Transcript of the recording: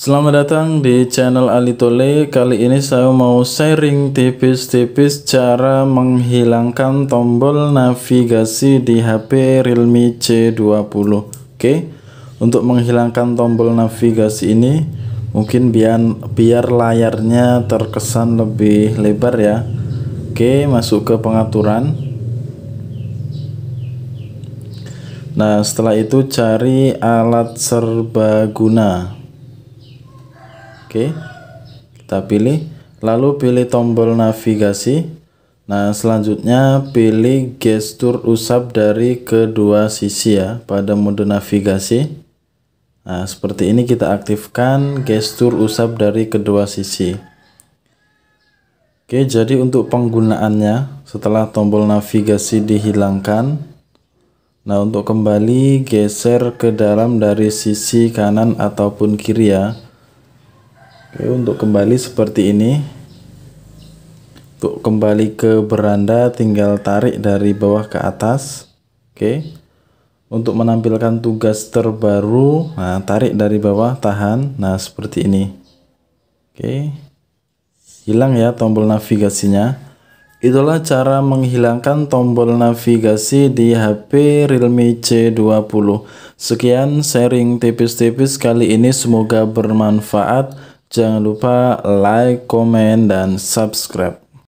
Selamat datang di channel Ali Tole. Kali ini saya mau sharing tipis-tipis cara menghilangkan tombol navigasi di HP Realme C20. Oke. Untuk menghilangkan tombol navigasi ini mungkin biar biar layarnya terkesan lebih lebar ya. Oke, masuk ke pengaturan. Nah, setelah itu cari alat serbaguna. Oke. Kita pilih lalu pilih tombol navigasi. Nah, selanjutnya pilih gestur usap dari kedua sisi ya pada mode navigasi. Nah, seperti ini kita aktifkan gestur usap dari kedua sisi. Oke, jadi untuk penggunaannya setelah tombol navigasi dihilangkan. Nah, untuk kembali geser ke dalam dari sisi kanan ataupun kiri ya. Oke, untuk kembali seperti ini. Untuk kembali ke beranda tinggal tarik dari bawah ke atas. Oke. Untuk menampilkan tugas terbaru, nah tarik dari bawah, tahan. Nah, seperti ini. Oke. Hilang ya tombol navigasinya. Itulah cara menghilangkan tombol navigasi di HP Realme C20. Sekian sharing tipis-tipis kali ini semoga bermanfaat. Jangan lupa like, komen, dan subscribe.